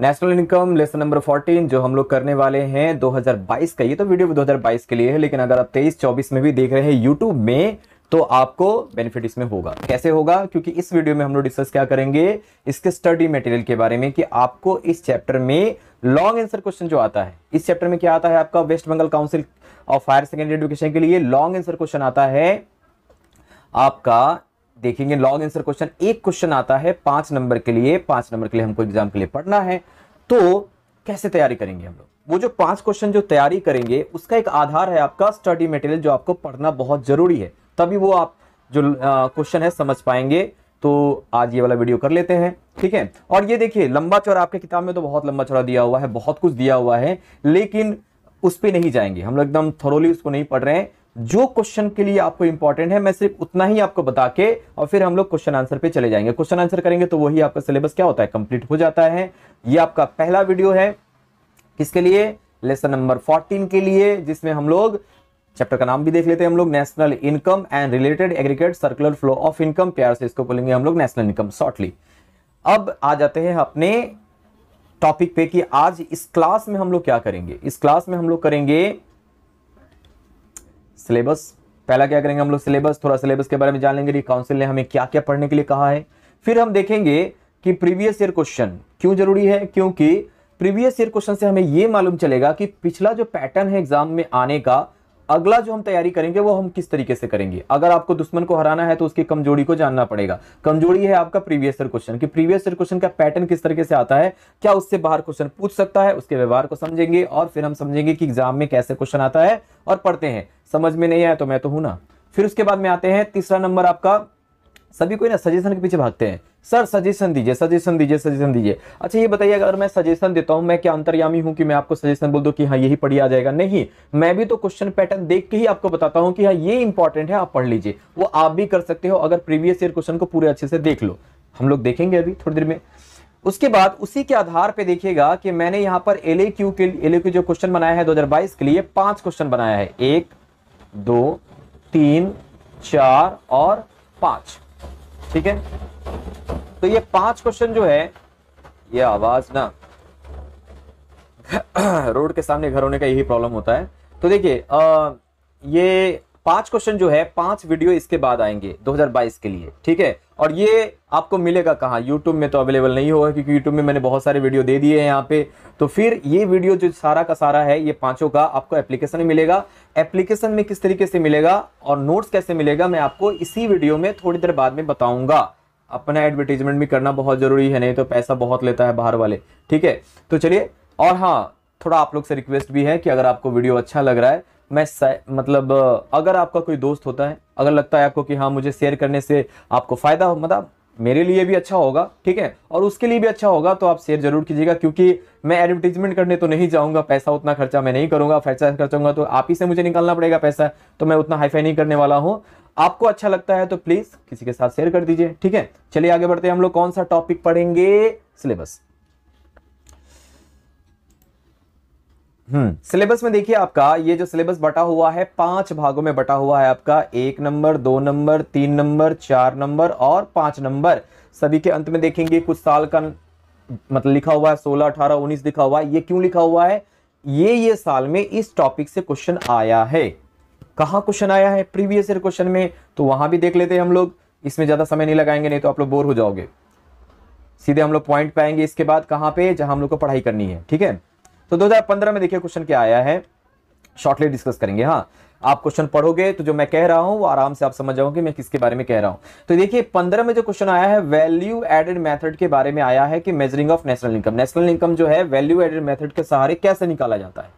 National income lesson number 14 जो हम लोग करने वाले हैं 2022 का ये तो वीडियो 2022 के लिए है लेकिन अगर आप 23 24 में भी देख रहे हैं यूट्यूब में तो आपको बेनिफिट इसमें होगा कैसे होगा क्योंकि इस वीडियो में हम लोग डिस्कस क्या करेंगे इसके स्टडी मटेरियल के बारे में कि आपको इस चैप्टर में लॉन्ग आंसर क्वेश्चन जो आता है इस चैप्टर में क्या आता है आपका West Bengal council of higher secondary education के लिए लॉन्ग आंसर क्वेश्चन आता है आपका देखेंगे लॉन्ग आंसर क्वेश्चन एक क्वेश्चन आता है पांच नंबर के लिए पांच नंबर के लिए हमको एग्जाम के लिए पढ़ना है तो कैसे तैयारी करेंगे हम लोग वो जो पांच क्वेश्चन जो तैयारी करेंगे उसका एक आधार है आपका स्टडी मटेरियल जो आपको पढ़ना बहुत जरूरी है तभी वो आप जो क्वेश्चन है समझ पाएंगे तो आज ये वाला वीडियो कर लेते हैं ठीक है और ये देखिए लंबा चौड़ा आपके किताब में तो बहुत लंबा चौड़ा दिया हुआ है बहुत कुछ दिया हुआ है लेकिन उस पर नहीं जाएंगे हम लोग एकदम थरोली उसको नहीं पढ़ रहे हैं जो क्वेश्चन के लिए आपको इंपॉर्टेंट है मैं सिर्फ उतना ही आपको बता के और फिर हम लोग क्वेश्चन आंसर पे चले जाएंगे क्वेश्चन आंसर करेंगे तो वही आपका सिलेबस क्या होता है कंप्लीट हो जाता है ये आपका पहला वीडियो है किसके लिए लेसन नंबर 14 के लिए जिसमें हम लोग चैप्टर का नाम भी देख लेते हैं हम लोग national income and related aggregate circular flow of income प्यार से इसको बोलेंगे हम लोग नेशनल इनकम शॉर्टली अब आ जाते हैं अपने टॉपिक पे कि आज इस क्लास में हम लोग क्या करेंगे इस क्लास में हम लोग करेंगे सिलेबस पहला क्या करेंगे हम लोग सिलेबस थोड़ा सिलेबस के बारे में जान लेंगे काउंसिल ने हमें क्या क्या पढ़ने के लिए कहा है फिर हम देखेंगे कि प्रीवियस ईयर क्वेश्चन क्यों जरूरी है क्योंकि प्रीवियस ईयर क्वेश्चन से हमें ये मालूम चलेगा कि पिछला जो पैटर्न है एग्जाम में आने का अगला जो हम तैयारी करेंगे वो हम किस तरीके से करेंगे अगर आपको दुश्मन को हराना है तो उसकी कमजोरी को जानना पड़ेगा कमजोरी है आपका प्रीवियस ईयर क्वेश्चन कि प्रीवियस ईयर क्वेश्चन का पैटर्न किस तरीके से आता है क्या उससे बाहर क्वेश्चन पूछ सकता है उसके व्यवहार को समझेंगे और फिर हम समझेंगे कि एग्जाम में कैसे क्वेश्चन आता है और पढ़ते हैं समझ में नहीं आया तो मैं तो हूं ना फिर उसके बाद में आते हैं तीसरा नंबर आपका सभी कोई ना सजेशन के पीछे भागते हैं सर सजेशन दीजिए सजेशन दीजिए सजेशन दीजिए अच्छा ये बताइए अगर मैं सजेशन देता हूं मैं क्या अंतर्यामी हूं कि मैं आपको सजेशन बोल दूँ कि हाँ यही पढ़ी आ जाएगा नहीं मैं भी तो क्वेश्चन पैटर्न देख के ही आपको बताता हूँ कि हाँ ये इंपॉर्टेंट है आप पढ़ लीजिए वो आप भी कर सकते हो अगर प्रीवियस ईयर क्वेश्चन को पूरे अच्छे से देख लो हम लोग देखेंगे अभी थोड़ी देर में उसके बाद उसी के आधार पे देखिएगा कि मैंने यहाँ पर एल के एल जो क्वेश्चन बनाया है 2022 के लिए पांच क्वेश्चन बनाया है एक दो तीन चार और पांच ठीक है तो ये पांच क्वेश्चन जो है ये आवाज ना रोड के सामने घर होने का यही प्रॉब्लम होता है तो देखिए ये पांच क्वेश्चन जो है पांच वीडियो इसके बाद आएंगे 2022 के लिए ठीक है और ये आपको मिलेगा कहाँ यूट्यूब में तो अवेलेबल नहीं होगा क्योंकि यूट्यूब में मैंने बहुत सारे वीडियो दे दिए हैं यहाँ पे तो फिर ये वीडियो जो सारा का सारा है ये पांचों का आपको एप्लीकेशन में मिलेगा एप्लीकेशन में किस तरीके से मिलेगा और नोट्स कैसे मिलेगा मैं आपको इसी वीडियो में थोड़ी देर बाद में बताऊँगा अपना एडवर्टीजमेंट भी करना बहुत ज़रूरी है नहीं तो पैसा बहुत लेता है बाहर वाले ठीक है तो चलिए और हाँ थोड़ा आप लोग से रिक्वेस्ट भी है कि अगर आपको वीडियो अच्छा लग रहा है मैं मतलब अगर आपका कोई दोस्त होता है अगर लगता है आपको कि हाँ मुझे शेयर करने से आपको फ़ायदा हो मतलब मेरे लिए भी अच्छा होगा ठीक है और उसके लिए भी अच्छा होगा तो आप शेयर जरूर कीजिएगा क्योंकि मैं एडवर्टीजमेंट करने तो नहीं जाऊंगा पैसा उतना खर्चा मैं नहीं करूंगा फैसला खर्चाऊंगा तो आप ही से मुझे निकालना पड़ेगा पैसा तो मैं उतना हाईफाई नहीं करने वाला हूँ आपको अच्छा लगता है तो प्लीज़ किसी के साथ शेयर कर दीजिए ठीक है चलिए आगे बढ़ते हैं हम लोग कौन सा टॉपिक पढ़ेंगे सिलेबस हम्म। सिलेबस में देखिए आपका ये जो सिलेबस बटा हुआ है पांच भागों में बटा हुआ है आपका एक नंबर दो नंबर तीन नंबर चार नंबर और पांच नंबर सभी के अंत में देखेंगे कुछ साल का मतलब लिखा हुआ है सोलह अठारह उन्नीस लिखा हुआ है ये क्यों लिखा हुआ है ये ये साल में इस टॉपिक से क्वेश्चन आया है कहा क्वेश्चन आया है प्रीवियस ईयर क्वेश्चन में तो वहां भी देख लेते हैं हम लोग इसमें ज्यादा समय नहीं लगाएंगे नहीं तो आप लोग बोर हो जाओगे सीधे हम लोग पॉइंट पाएंगे इसके बाद कहाँ पे जहां हम लोग को पढ़ाई करनी है ठीक है तो 2015 में देखिए क्वेश्चन क्या आया है शॉर्टली डिस्कस करेंगे हाँ आप क्वेश्चन पढ़ोगे तो जो मैं कह रहा हूं वो आराम से आप समझ जाओगे मैं किसके बारे में कह रहा हूं तो देखिए पंद्रह में जो क्वेश्चन आया है वैल्यू एडेड मेथड के बारे में आया है कि measuring of national income national income जो है वैल्यू एडेड मेथड के सहारे कैसे निकाला जाता है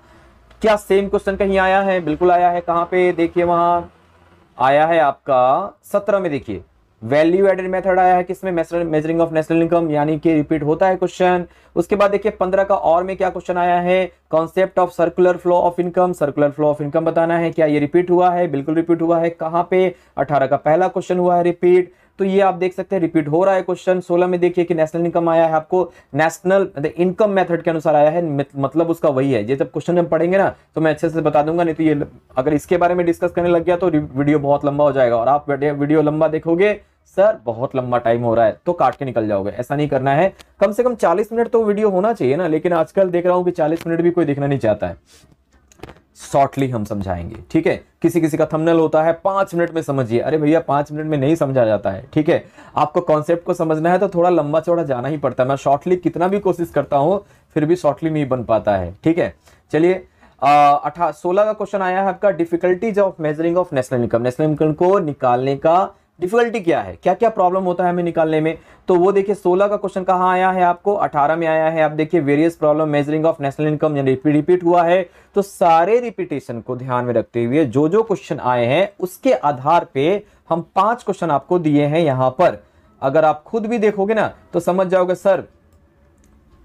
क्या सेम क्वेश्चन कहीं आया है बिल्कुल आया है कहाँ पे देखिए वहां आया है आपका सत्रह में देखिए वैल्यू एडेड मेथड आया है किसमें मेजरिंग ऑफ नेशनल इनकम यानी कि रिपीट होता है क्वेश्चन उसके बाद देखिए पंद्रह का और में क्या क्वेश्चन आया है concept of circular flow of income circular flow of income बताना है क्या ये रिपीट हुआ है बिल्कुल रिपीट हुआ है कहाँ पे अठारह का पहला क्वेश्चन हुआ है रिपीट तो ये आप देख सकते हैं रिपीट हो रहा है क्वेश्चन सोलह में देखिए कि नेशनल इनकम आया है आपको नेशनल इनकम मेथड के अनुसार आया है मतलब उसका वही है ये जब क्वेश्चन हम पढ़ेंगे ना तो मैं अच्छे से बता दूंगा नहीं तो ये अगर इसके बारे में डिस्कस करने लग गया तो वीडियो बहुत लंबा हो जाएगा और आप वीडियो लंबा देखोगे सर बहुत लंबा टाइम हो रहा है तो काट के निकल जाओगे ऐसा नहीं करना है कम से कम 40 मिनट तो वीडियो होना चाहिए ना लेकिन आजकल देख रहा हूं कि 40 मिनट भी कोई देखना नहीं चाहता है शॉर्टली हम समझाएंगे ठीक है किसी किसी का थंबनेल होता है पांच मिनट में समझिए अरे भैया पांच मिनट में नहीं समझा जाता है ठीक है आपको कॉन्सेप्ट को समझना है तो थोड़ा लंबा चौड़ा जाना ही पड़ता है मैं शॉर्टली कितना भी कोशिश करता हूं फिर भी शॉर्टली नहीं बन पाता है ठीक है चलिए अठारह सोलह का क्वेश्चन आया है आपका difficulties of measuring of national income national income को निकालने का डिफिकल्टी क्या है क्या क्या प्रॉब्लम होता है हमें निकालने में तो वो देखिए 16 का क्वेश्चन कहाँ आया है आपको 18 में आया है आप देखिए various problem measuring of national income repeat हुआ है तो सारे रिपीटेशन को ध्यान में रखते हुए जो जो क्वेश्चन आए हैं उसके आधार पे हम पांच क्वेश्चन आपको दिए हैं यहाँ पर अगर आप खुद भी देखोगे ना तो समझ जाओगे सर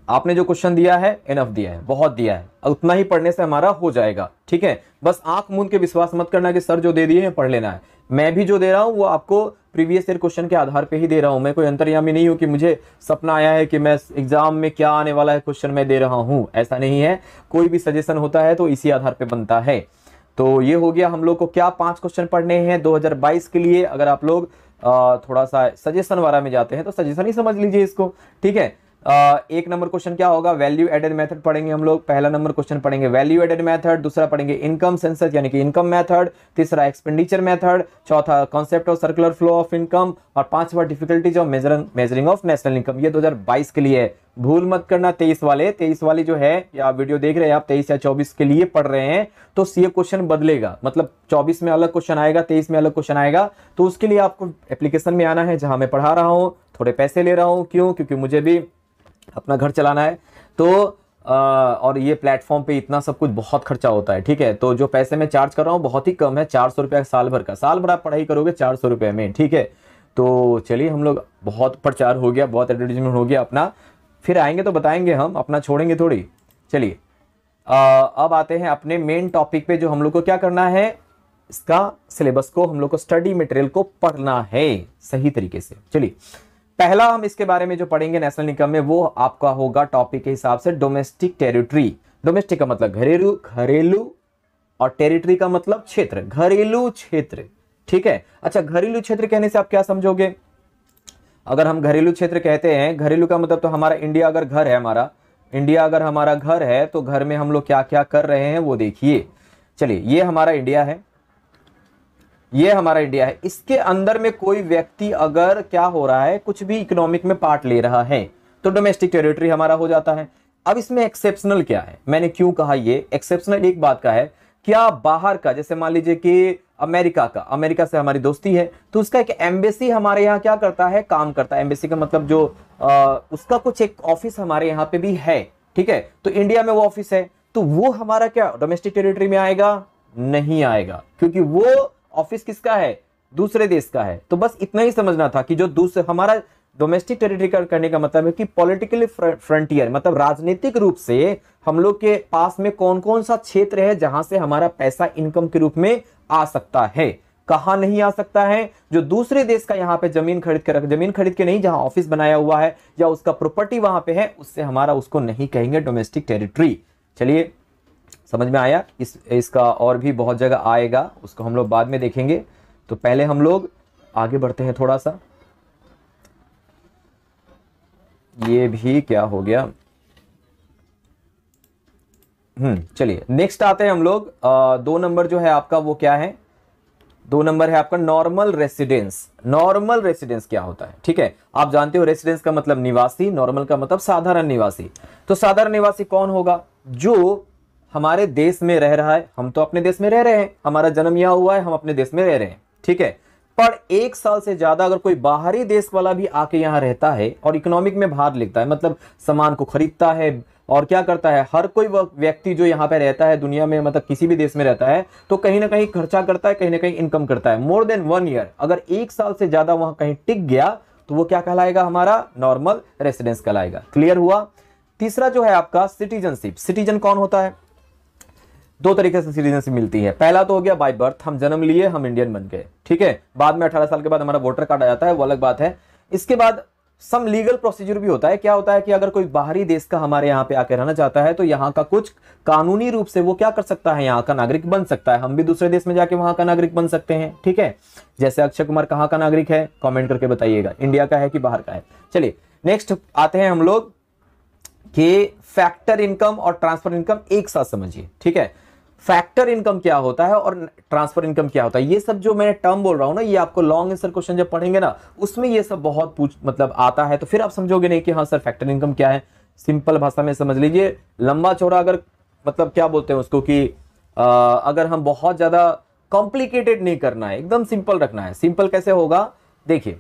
आपने जो क्वेश्चन दिया है इनफ दिया है बहुत दिया है उतना ही पढ़ने से हमारा हो जाएगा ठीक है बस आंख मूंद के विश्वास मत करना कि सर जो दे दिए हैं पढ़ लेना है मैं भी जो दे रहा हूँ वो आपको प्रीवियस ईयर क्वेश्चन के आधार पे ही दे रहा हूँ मैं कोई अंतर्यामी नहीं हूँ कि मुझे सपना आया है कि मैं एग्जाम में क्या आने वाला है क्वेश्चन मैं दे रहा हूँ ऐसा नहीं है कोई भी सजेशन होता है तो इसी आधार पर बनता है तो ये हो गया हम लोग को क्या पाँच क्वेश्चन पढ़ने हैं दो के लिए अगर आप लोग थोड़ा सा सजेशन वाला में जाते हैं तो सजेशन ही समझ लीजिए इसको ठीक है एक नंबर क्वेश्चन क्या होगा वैल्यू एडेड मेथड पढ़ेंगे हम लोग पहला नंबर क्वेश्चन पढ़ेंगे वैल्यू एडेड मेथड दूसरा पढ़ेंगे इनकम सेंसस यानी कि इनकम मेथड तीसरा एक्सपेंडिचर मेथड चौथा concept of circular flow of income और पांचवा difficulties of measure measuring of national income ये दो के लिए भूल मत करना तेईस वाले तेईस वाले जो है या वीडियो देख रहे हैं आप तेईस या चौबीस के लिए पढ़ रहे हैं तो ये क्वेश्चन बदलेगा मतलब चौबीस में अलग क्वेश्चन आएगा तेईस में अलग क्वेश्चन आएगा तो उसके लिए आपको एप्लीकेशन में आना है जहां मैं पढ़ा रहा हूँ थोड़े पैसे ले रहा हूँ क्यों क्योंकि मुझे भी अपना घर चलाना है तो आ, और ये प्लेटफॉर्म पे इतना सब कुछ बहुत खर्चा होता है ठीक है तो जो पैसे मैं चार्ज कर रहा हूँ बहुत ही कम है चार सौ रुपया साल भर का साल भर आप पढ़ाई करोगे चार सौ रुपये में ठीक है तो चलिए हम लोग बहुत प्रचार हो गया बहुत एडवर्टीजमेंट हो गया अपना फिर आएंगे तो बताएंगे हम अपना छोड़ेंगे थोड़ी चलिए अब आते हैं अपने मेन टॉपिक पे जो हम लोग को क्या करना है इसका सिलेबस को हम लोग को स्टडी मटेरियल को पढ़ना है सही तरीके से चलिए पहला हम इसके बारे में जो पढ़ेंगे नेशनल इनकम में वो आपका होगा टॉपिक के हिसाब से डोमेस्टिक टेरिटरी डोमेस्टिक का मतलब घरेलू घरेलू और टेरिटरी का मतलब क्षेत्र घरेलू क्षेत्र ठीक है अच्छा घरेलू क्षेत्र कहने से आप क्या समझोगे अगर हम घरेलू क्षेत्र कहते हैं घरेलू का मतलब तो हमारा इंडिया अगर घर है हमारा इंडिया अगर हमारा घर है तो घर में हम लोग क्या क्या कर रहे हैं वो देखिए चलिए ये हमारा इंडिया है ये हमारा इंडिया है इसके अंदर में कोई व्यक्ति अगर क्या हो रहा है कुछ भी इकोनॉमिक में पार्ट ले रहा है तो डोमेस्टिक टेरिटरी हमारा हो जाता है अब इसमें एक्सेप्शनल क्या है मैंने क्यों कहा ये एक्सेप्शनल एक बात का है क्या बाहर का जैसे मान लीजिए कि अमेरिका का अमेरिका से हमारी दोस्ती है तो उसका एक एम्बेसी हमारे यहाँ क्या करता है काम करता है एम्बेसी का मतलब जो आ, उसका कुछ एक ऑफिस हमारे यहाँ पे भी है ठीक है तो इंडिया में वो ऑफिस है तो वो हमारा क्या डोमेस्टिक टेरिटरी में आएगा नहीं आएगा क्योंकि वो ऑफिस किसका है दूसरे देश का है तो बस इतना ही समझना था कि जो दूसरे हमारा डोमेस्टिक टेरिटरी करने का मतलब है कि पॉलिटिकली फ्रंटियर मतलब राजनीतिक रूप से हम लोग के पास में कौन कौन सा क्षेत्र है जहां से हमारा पैसा इनकम के रूप में आ सकता है कहा नहीं आ सकता है जो दूसरे देश का यहाँ पे जमीन खरीद के रख जमीन खरीद के नहीं जहाँ ऑफिस बनाया हुआ है या उसका प्रॉपर्टी वहां पे है उससे हमारा उसको नहीं कहेंगे डोमेस्टिक टेरिटरी चलिए समझ में आया इस इसका और भी बहुत जगह आएगा उसको हम लोग बाद में देखेंगे तो पहले हम लोग आगे बढ़ते हैं थोड़ा सा ये भी क्या हो गया हम्म चलिए नेक्स्ट आते हैं हम लोग आ, दो नंबर जो है आपका वो क्या है दो नंबर है आपका नॉर्मल रेसिडेंस नॉर्मल रेसिडेंस क्या होता है ठीक है आप जानते हो रेसिडेंस का मतलब निवासी नॉर्मल का मतलब साधारण निवासी तो साधारण निवासी कौन होगा जो हमारे देश में रह रहा है हम तो अपने देश में रह रहे हैं हमारा जन्म यहाँ हुआ है हम अपने देश में रह रहे हैं ठीक है पर एक साल से ज़्यादा अगर कोई बाहरी देश वाला भी आके यहाँ रहता है और इकोनॉमिक में भाग लेता है मतलब सामान को खरीदता है और क्या करता है हर कोई व्यक्ति जो यहाँ पे रहता है दुनिया में मतलब किसी भी देश में रहता है तो कहीं ना कहीं खर्चा करता है कहीं ना कहीं इनकम करता है मोर देन वन ईयर अगर एक साल से ज़्यादा वहां कहीं टिक गया तो वो क्या कहलाएगा हमारा नॉर्मल रेसिडेंस कहलाएगा क्लियर हुआ तीसरा जो है आपका सिटीजनशिप सिटीजन कौन होता है दो तरीके से सिटीजनशिप मिलती है पहला तो हो गया बाय बर्थ हम जन्म लिए हम इंडियन बन गए ठीक है बाद में अठारह साल के बाद हमारा वोटर कार्ड आ जाता है वो अलग बात है इसके बाद सम लीगल प्रोसीजर भी होता है क्या होता है कि अगर कोई बाहरी देश का हमारे यहाँ पे आके रहना चाहता है तो यहाँ का कुछ कानूनी रूप से वो क्या कर सकता है यहाँ का नागरिक बन सकता है हम भी दूसरे देश में जाके वहां का नागरिक बन सकते हैं ठीक है जैसे अक्षय कुमार कहाँ का नागरिक है कॉमेंट करके बताइएगा इंडिया का है कि बाहर का है चलिए नेक्स्ट आते हैं हम लोग कि फैक्टर इनकम और ट्रांसफर इनकम एक साथ समझिए ठीक है फैक्टर इनकम क्या होता है और ट्रांसफर इनकम क्या होता है ये सब जो मैं टर्म बोल रहा हूँ ना ये आपको लॉन्ग आंसर क्वेश्चन जब पढ़ेंगे ना उसमें ये सब बहुत पूछ मतलब आता है तो फिर आप समझोगे नहीं कि हाँ सर फैक्टर इनकम क्या है सिंपल भाषा में समझ लीजिए लंबा चौड़ा अगर मतलब क्या बोलते हैं उसको कि आ, अगर हम बहुत ज़्यादा कॉम्प्लिकेटेड नहीं करना है एकदम सिंपल रखना है सिंपल कैसे होगा देखिए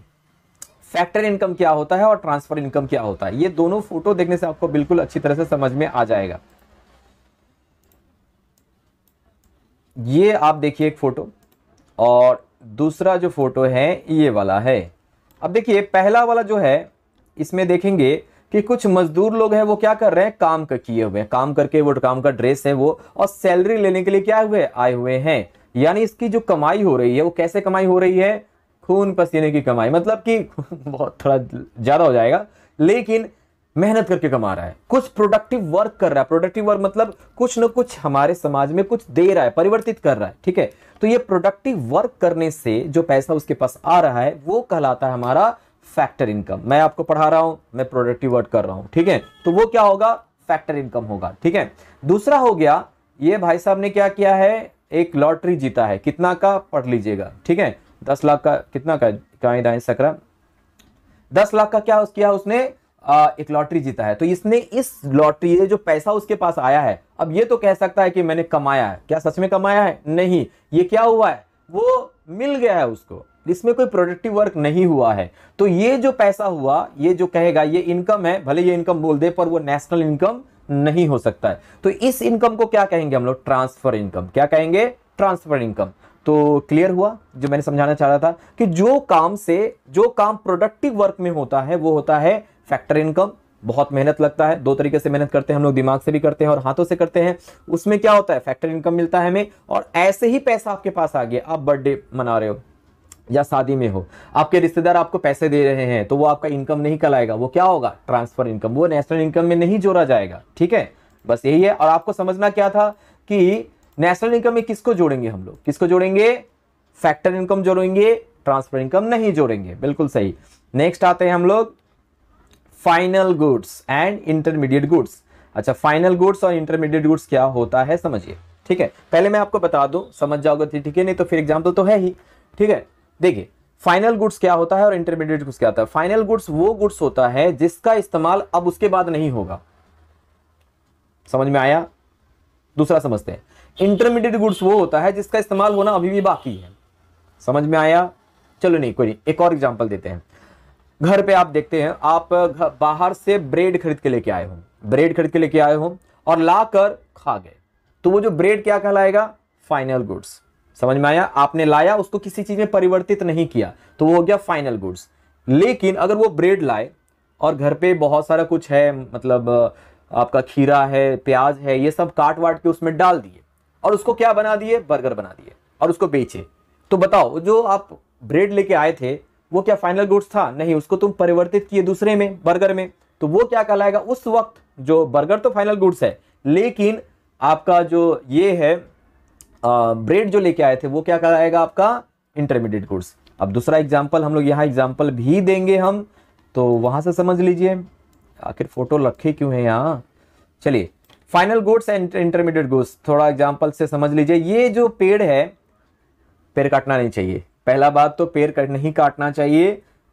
फैक्टर इनकम क्या होता है और ट्रांसफर इनकम क्या होता है ये दोनों फोटो देखने से आपको बिल्कुल अच्छी तरह से समझ में आ जाएगा ये आप देखिए एक फ़ोटो और दूसरा जो फ़ोटो है ये वाला है अब देखिए पहला वाला जो है इसमें देखेंगे कि कुछ मजदूर लोग हैं वो क्या कर रहे हैं काम कर किए हुए हैं काम करके वो काम का ड्रेस है वो और सैलरी लेने के लिए क्या हुए आए हुए हैं यानी इसकी जो कमाई हो रही है वो कैसे कमाई हो रही है खून पसीने की कमाई मतलब कि बहुत थोड़ा ज़्यादा हो जाएगा लेकिन मेहनत करके कमा रहा है कुछ प्रोडक्टिव वर्क कर रहा है प्रोडक्टिव वर्क मतलब कुछ ना कुछ हमारे समाज में कुछ दे रहा है परिवर्तित कर रहा है ठीक है तो ये प्रोडक्टिव वर्क करने से जो पैसा उसके पास आ रहा है वो कहलाता है हमारा फैक्टर इनकम मैं आपको पढ़ा रहा हूं मैं प्रोडक्टिव वर्क कर रहा हूं ठीक है तो वो क्या होगा फैक्टर इनकम होगा ठीक है दूसरा हो गया ये भाई साहब ने क्या किया है एक लॉटरी जीता है कितना का पढ़ लीजिएगा ठीक है दस लाख का कितना का दस लाख का क्या उस किया उसने एक लॉटरी जीता है तो इसने इस लॉटरी जो पैसा उसके पास आया है अब ये तो कह सकता है कि मैंने कमाया है क्या सच में कमाया है नहीं ये क्या हुआ है वो मिल गया है उसको इसमें कोई प्रोडक्टिव वर्क नहीं हुआ है तो ये जो पैसा हुआ ये जो कहेगा ये इनकम है भले ये इनकम बोल दे पर वो नेशनल इनकम नहीं हो सकता है तो इस इनकम को क्या कहेंगे हम लोग ट्रांसफर इनकम क्या कहेंगे ट्रांसफर इनकम तो क्लियर हुआ जो मैंने समझाना चाह रहा था कि जो काम से जो काम प्रोडक्टिव वर्क में होता है वो होता है फैक्टर इनकम बहुत मेहनत लगता है दो तरीके से मेहनत करते हैं हम लोग दिमाग से भी करते हैं और हाथों से करते हैं उसमें क्या होता है फैक्टर इनकम मिलता है हमें और ऐसे ही पैसा आपके पास आ गया आप बर्थडे मना रहे हो या शादी में हो आपके रिश्तेदार आपको पैसे दे रहे हैं तो वो आपका इनकम नहीं कलाएगा वो क्या होगा ट्रांसफर इनकम वो नेशनल इनकम में नहीं जोड़ा जाएगा ठीक है बस यही है और आपको समझना क्या था कि नेशनल इनकम में किसको जोड़ेंगे हम लोग किसको जोड़ेंगे फैक्टर इनकम जोड़ेंगे ट्रांसफर इनकम नहीं जोड़ेंगे बिल्कुल सही नेक्स्ट आते हैं हम लोग final goods and intermediate goods अच्छा फाइनल गुड्स और इंटरमीडिएट गुड्स क्या होता है समझिए ठीक है पहले मैं आपको बता दूं समझ जाओगे तो ठीक है नहीं तो फिर एग्जाम्पल तो है ही ठीक है देखिए फाइनल गुड्स क्या होता है और इंटरमीडिएट गुड्स क्या होता है फाइनल गुड्स वो गुड्स होता है जिसका इस्तेमाल अब उसके बाद नहीं होगा समझ में आया दूसरा समझते हैं इंटरमीडिएट गुड्स वो होता है जिसका इस्तेमाल होना अभी भी बाकी है समझ में आया चलो नहीं कोई नहीं एक और एग्जाम्पल देते हैं घर पे आप देखते हैं आप बाहर से ब्रेड खरीद के लेके आए हो ब्रेड खरीद के लेके आए हो और ला कर खा गए तो वो जो ब्रेड क्या कहलाएगा फाइनल गुड्स समझ में आया आपने लाया उसको किसी चीज़ में परिवर्तित नहीं किया तो वो हो गया फाइनल गुड्स लेकिन अगर वो ब्रेड लाए और घर पे बहुत सारा कुछ है मतलब आपका खीरा है प्याज है ये सब काट वाट के उसमें डाल दिए और उसको क्या बना दिए बर्गर बना दिए और उसको बेचे तो बताओ जो आप ब्रेड लेके आए थे वो क्या फाइनल गुड्स था नहीं उसको तुम परिवर्तित किए दूसरे में बर्गर में तो वो क्या कहलाएगा उस वक्त जो बर्गर तो फाइनल गुड्स है लेकिन आपका जो ये है ब्रेड जो लेके आए थे वो क्या कहलाएगा आपका इंटरमीडिएट गुड्स अब दूसरा एग्जाम्पल हम लोग यहाँ एग्जाम्पल भी देंगे हम तो वहां से समझ लीजिए आखिर फोटो रखे क्यों है यहाँ चलिए final goods and intermediate goods थोड़ा एग्जाम्पल से समझ लीजिए ये जो पेड़ है पेड़ काटना नहीं चाहिए पहला बात तो पेड़ कट नहीं काटना चाहिए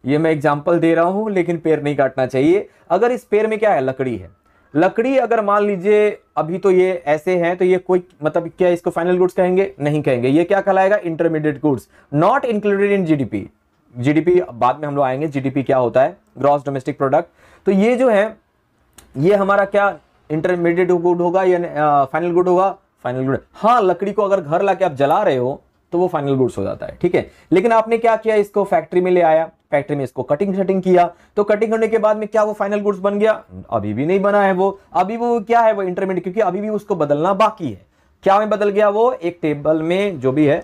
ये मैं एग्जाम्पल दे रहा हूँ लेकिन पेड़ नहीं काटना चाहिए अगर इस पेड़ में क्या है लकड़ी है लकड़ी अगर मान लीजिए अभी तो ये ऐसे हैं तो ये कोई मतलब क्या इसको फाइनल गुड्स कहेंगे नहीं कहेंगे ये क्या कहलाएगा intermediate goods not included in GDP GDP बाद में हम लोग आएंगे जीडीपी क्या होता है ग्रॉस डोमेस्टिक प्रोडक्ट तो ये जो है ये हमारा क्या इंटरमीडिएट गुड होगा या फाइनल गुड होगा फाइनल गुड हाँ लकड़ी को अगर घर ला के आप जला रहे हो तो वो फाइनल गुड्स हो जाता है ठीक है लेकिन आपने क्या किया इसको फैक्ट्री में ले आया फैक्ट्री में इसको कटिंग शटिंग किया तो कटिंग होने के बाद में क्या वो फाइनल गुड्स बन गया अभी भी नहीं बना है वो अभी वो क्या है वो इंटरमीडिएट क्योंकि अभी भी उसको बदलना बाकी है क्या में बदल गया वो एक टेबल में जो भी है